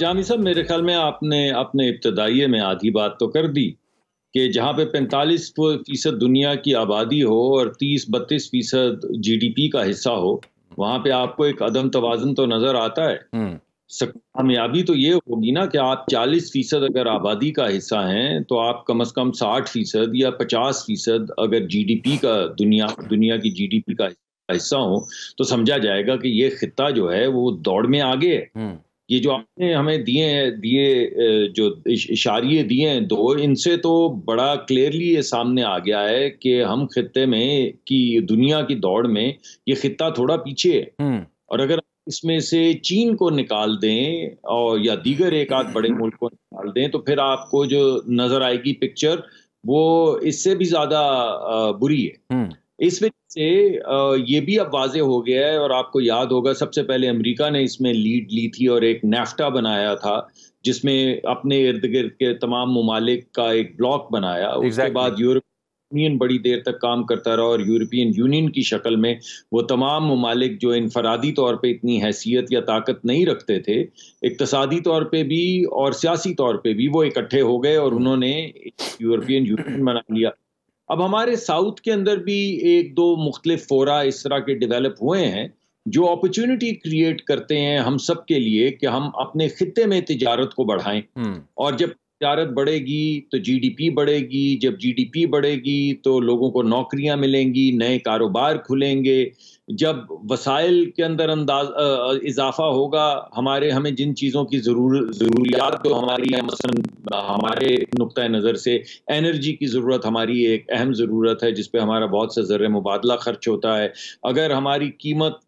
जामी साहब मेरे ख्याल में आपने अपने इब्तदाइये में आधी बात तो कर दी कि जहाँ पे 45 फीसद दुनिया की आबादी हो और 30 बत्तीस फीसद जी का हिस्सा हो वहाँ पे आपको एक अदम तोज़न तो नज़र आता है हम्म। कामयाबी तो ये होगी ना कि आप 40 फीसद अगर आबादी का हिस्सा हैं तो आप कम से कम 60 फीसद या 50 फीसद अगर जीडीपी का दुनिया दुनिया की जीडीपी का हिस्सा हो तो समझा जाएगा कि ये खिता जो है वो दौड़ में आगे है हम्म। ये जो आपने हमें दिए दिए जो इशारे दिए हैं दो इनसे तो बड़ा क्लियरली ये सामने आ गया है कि हम खत्े में कि दुनिया की दौड़ में ये खत्ता थोड़ा पीछे है हम्म। और अगर इसमें से चीन को निकाल दें और या दीगर एक आध बड़े हम्म। मुल्क को निकाल दें तो फिर आपको जो नजर आएगी पिक्चर वो इससे भी ज्यादा बुरी है हम्म। इस वजह से ये भी अब वाजे हो गया है और आपको याद होगा सबसे पहले अमेरिका ने इसमें लीड ली थी और एक नेफ्टा बनाया था जिसमें अपने इर्द गिर्द के तमाम ममालिक का एक ब्लॉक बनाया exactly. उसके बाद यूरोप यूनियन बड़ी देर तक काम करता रहा और यूरोपियन यूनियन की शक्ल में वो तमाम ममालिक जो इनफरादी तौर पे इतनी हैसियत या ताकत नहीं रखते थे इकतसादी तौर पे भी और सियासी तौर पे भी वो इकट्ठे हो गए और उन्होंने यूरोपियन यूनियन बना लिया अब हमारे साउथ के अंदर भी एक दो मुख्तलिफ फोरा इस तरह के डेवलप हुए हैं जो अपॉर्चुनिटी क्रिएट करते हैं हम सब के लिए कि हम अपने खत्े में तजारत को बढ़ाएं हम्म। और जब तजारत बढ़ेगी तो जीडीपी बढ़ेगी जब जीडीपी बढ़ेगी तो लोगों को नौकरियां मिलेंगी नए कारोबार खुलेंगे जब वसाइल के अंदर अंदाज इजाफा होगा हमारे हमें जिन चीज़ों की ज़रूर ज़रूरियात तो हमारी है मसलन हमारे नुक़ नज़र से एनर्जी की ज़रूरत हमारी एक अहम ज़रूरत है जिसपे हमारा बहुत सा ज़र मुबादला खर्च होता है अगर हमारी कीमत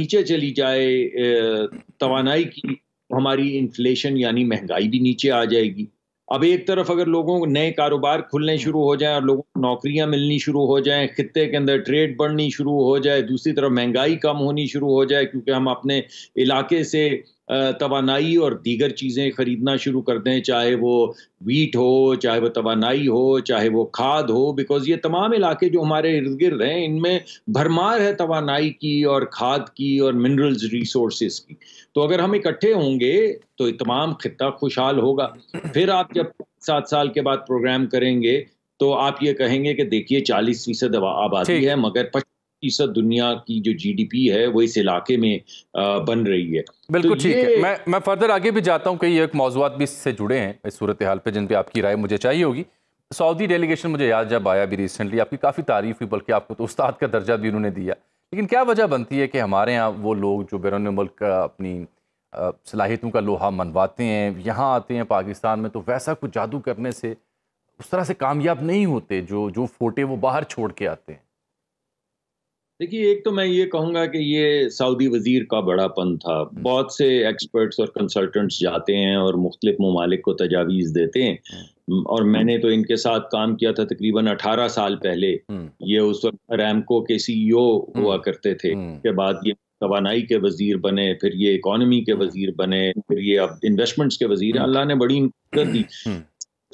नीचे चली जाए तोानाई की हमारी इन्फ्लेशन यानी महंगाई भी नीचे आ जाएगी अब एक तरफ अगर लोगों को नए कारोबार खुलने हम्म। शुरू हो जाए और लोगों को नौकरियां मिलनी शुरू हो जाए खत्ते के अंदर ट्रेड बढ़नी शुरू हो जाए दूसरी तरफ महंगाई कम होनी शुरू हो जाए क्योंकि हम अपने इलाके से तोानाई और दीगर चीज़ें ख़रीदना शुरू कर दें चाहे वो वीट हो चाहे वो तोानाई हो चाहे वो खाद हो बिकॉज ये तमाम इलाके जो हमारे इर्द गिर्द हैं इनमें भरमार है तोानाई की और खाद की और मिनरल्स रिसोर्स की तो अगर हम इकट्ठे होंगे तो तमाम खत्ता खुशहाल होगा फिर आप जब सात साल के बाद प्रोग्राम करेंगे तो आप ये कहेंगे कि देखिए चालीस फीसद आबादी है मगर फीसद दुनिया की जो जीडीपी है वो इस इलाके में बन रही है बिल्कुल तो ठीक तो है मैं मैं फर्दर आगे भी जाता हूँ कई एक मौजूद भी इससे जुड़े हैं इस सूरत हाल पर जिन पर आपकी राय मुझे चाहिए होगी सऊदी डेलीगेशन मुझे याद जब आया भी रिसेंटली आपकी काफ़ी तारीफ हुई बल्कि आपको तो उस्ताद का दर्जा भी उन्होंने दिया लेकिन क्या वजह बनती है कि हमारे यहाँ वो लोग जो बैरून मुल्क अपनी सलाहियतों का लोहा मनवाते हैं यहाँ आते हैं पाकिस्तान में तो वैसा कुछ जादू करने से उस तरह से कामयाब नहीं होते जो जो फोटे वो बाहर छोड़ के आते हैं देखिए एक तो मैं ये कहूंगा कि ये सऊदी वजीर का बड़ापन था हम्म। बहुत से एक्सपर्ट्स और कंसल्टेंट्स जाते हैं और मुख्तलिफ ममालिक को तजावीज़ देते हैं हम्म। और मैंने तो इनके साथ काम किया था तकरीबन 18 साल पहले हम्म। ये उस वक्त रैमको के सीईओ e हुआ करते थे के बाद ये तोानाई के वजीर बने फिर ये इकॉनमी के वजीर बने फिर ये अब इन्वेस्टमेंट्स के वजीर हैं अल्लाह ने बड़ी कर दी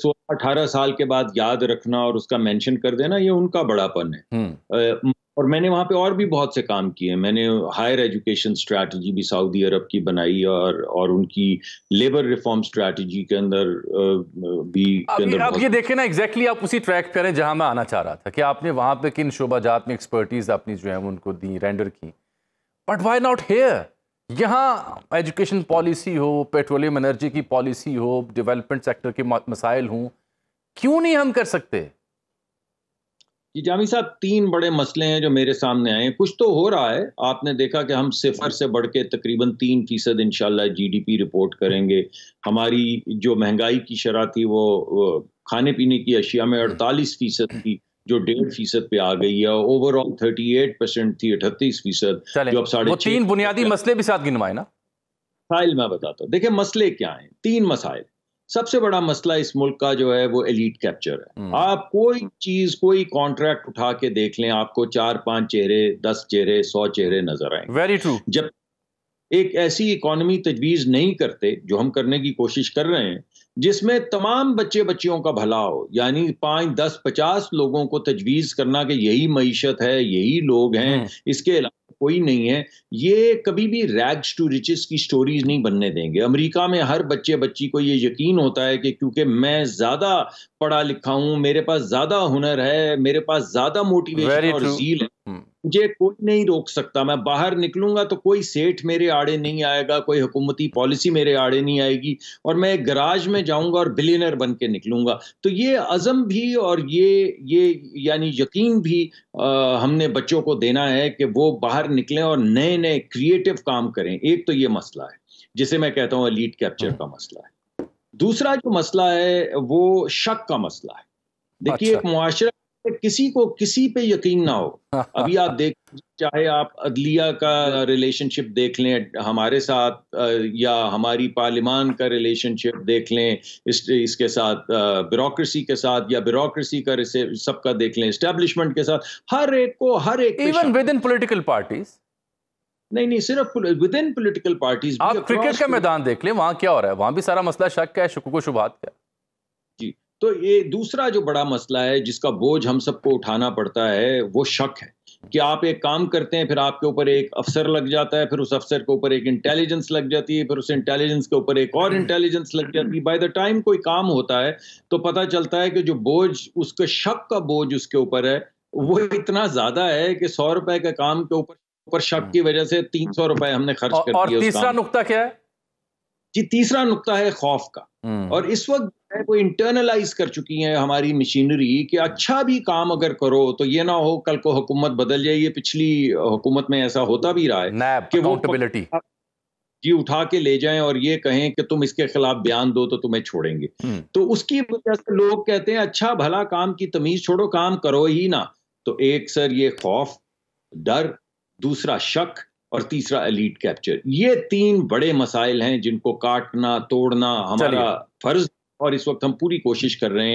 सो अठारह साल के बाद याद रखना और उसका मैंशन कर देना ये उनका बड़ापन है और मैंने वहाँ पे और भी बहुत से काम किए मैंने हायर एजुकेशन स्ट्रैटेजी भी सऊदी अरब की बनाई और और उनकी लेबर रिफॉर्म स्ट्रैटेजी के अंदर भी के अंदर आप ये देखें ना एग्जैक्टली आप उसी ट्रैक पर हैं जहाँ मैं आना चाह रहा था कि आपने वहाँ पे किन जात में एक्सपर्टीज़ अपनी जो है उनको दी रेंडर की बट वाई नॉट हेयर यहाँ एजुकेशन पॉलिसी हो पेट्रोलियम एनर्जी की पॉलिसी हो डेवलपमेंट सेक्टर के मसाइल हों क्यों नहीं हम कर सकते जी जामी साहब तीन बड़े मसले हैं जो मेरे सामने आए हैं कुछ तो हो रहा है आपने देखा कि हम सिफर से बढ़ के तकरीबन तीन फीसद इन पी रिपोर्ट करेंगे हमारी जो महंगाई की शरह थी वो खाने पीने की अशिया में अड़तालीस फीसद थी जो डेढ़ फीसद पे आ गई है ओवरऑल थर्टी एट परसेंट थी अठतीस फीसद जो अब साढ़े तीन बुनियादी मसले भी साथ गिनवाए ना फाइल मैं बताता हूँ देखिये मसले क्या हैं तीन मसाइल सबसे बड़ा मसला इस मुल्क का जो है वो एलिट कैप्चर है हम्म। आप कोई चीज कोई कॉन्ट्रैक्ट उठा के देख लें आपको चार पांच चेहरे दस चेहरे सौ चेहरे नजर आए वेरी ट्रू जब एक ऐसी इकोनॉमी तजवीज नहीं करते जो हम करने की कोशिश कर रहे हैं जिसमें तमाम बच्चे बच्चियों का भला हो यानी पांच दस पचास लोगों को तजवीज़ करना कि यही मीशत है यही लोग हैं हम्म। इसके अलावा कोई नहीं है ये कभी भी रैग्स टू रिचेस की स्टोरीज नहीं बनने देंगे अमेरिका में हर बच्चे बच्ची को ये यकीन होता है कि क्योंकि मैं ज़्यादा पढ़ा लिखा हूँ मेरे पास ज़्यादा हुनर है मेरे पास ज़्यादा मोटिवेशन और झील है हम्म। मुझे कोई नहीं रोक सकता मैं बाहर निकलूंगा तो कोई सेठ मेरे आड़े नहीं आएगा कोई हुकूमती पॉलिसी मेरे आड़े नहीं आएगी और मैं गराज में जाऊंगा और बिलियनर बन के निकलूंगा तो ये अज़म भी और ये ये यानी यकीन भी आ, हमने बच्चों को देना है कि वो बाहर निकलें और नए नए क्रिएटिव काम करें एक तो ये मसला है जिसे मैं कहता हूँ लीड कैप्चर का मसला है दूसरा जो मसला है वो शक का मसला है देखिए अच्छा। एक मुआशरा किसी को किसी पे यकीन ना हो अभी आप देख चाहे आप अदलिया का रिलेशनशिप देख लें हमारे साथ या हमारी पार्लिमान का रिलेशनशिप देख लें इस इसके साथ ब्यूरोक्रेसी के साथ या ब्यूरोक्रेसी का सबका देख लें स्टेब्लिशमेंट के साथ हर एक को हर एक even within political parties नहीं नहीं सिर्फ विद इन पोलिटिकल पार्टीज आप क्रिकेट का मैदान देख लें वहां क्या हो रहा है वहां भी सारा मसला शक है शुक्र को शुभात है तो ये दूसरा जो बड़ा मसला है जिसका बोझ हम सबको उठाना पड़ता है वो शक है कि आप एक काम करते हैं फिर आपके ऊपर एक अफसर लग जाता है फिर उस अफसर के ऊपर एक इंटेलिजेंस लग जाती है फिर उस इंटेलिजेंस के ऊपर एक और इंटेलिजेंस लग जाती है बाय द टाइम कोई काम होता है तो पता चलता है कि जो बोझ उसके शक का बोझ उसके ऊपर है वो इतना ज्यादा है कि सौ रुपए के काम के ऊपर ऊपर शक की वजह से तीन सौ रुपए हमने खर्च कर दिया तीसरा नुकता क्या है जी तीसरा नुकता है खौफ का हम्म। और इस वक्त है वो इंटरनलाइज कर चुकी है हमारी मशीनरी कि अच्छा भी काम अगर करो तो ये ना हो कल को हुकूमत बदल जाए ये पिछली हुकूमत में ऐसा होता भी रहा है कि वो जी उठा के ले जाएं और ये कहें कि तुम इसके खिलाफ बयान दो तो तुम्हें छोड़ेंगे हम्म। तो उसकी वजह से लोग कहते हैं अच्छा भला काम की तमीज छोड़ो काम करो ही ना तो एक सर ये खौफ डर दूसरा शक और तीसरा एलिट कैप्चर ये तीन बड़े मसाइल हैं जिनको काटना तोड़ना हमारा फर्ज और इस वक्त हम पूरी कोशिश कर रहे हैं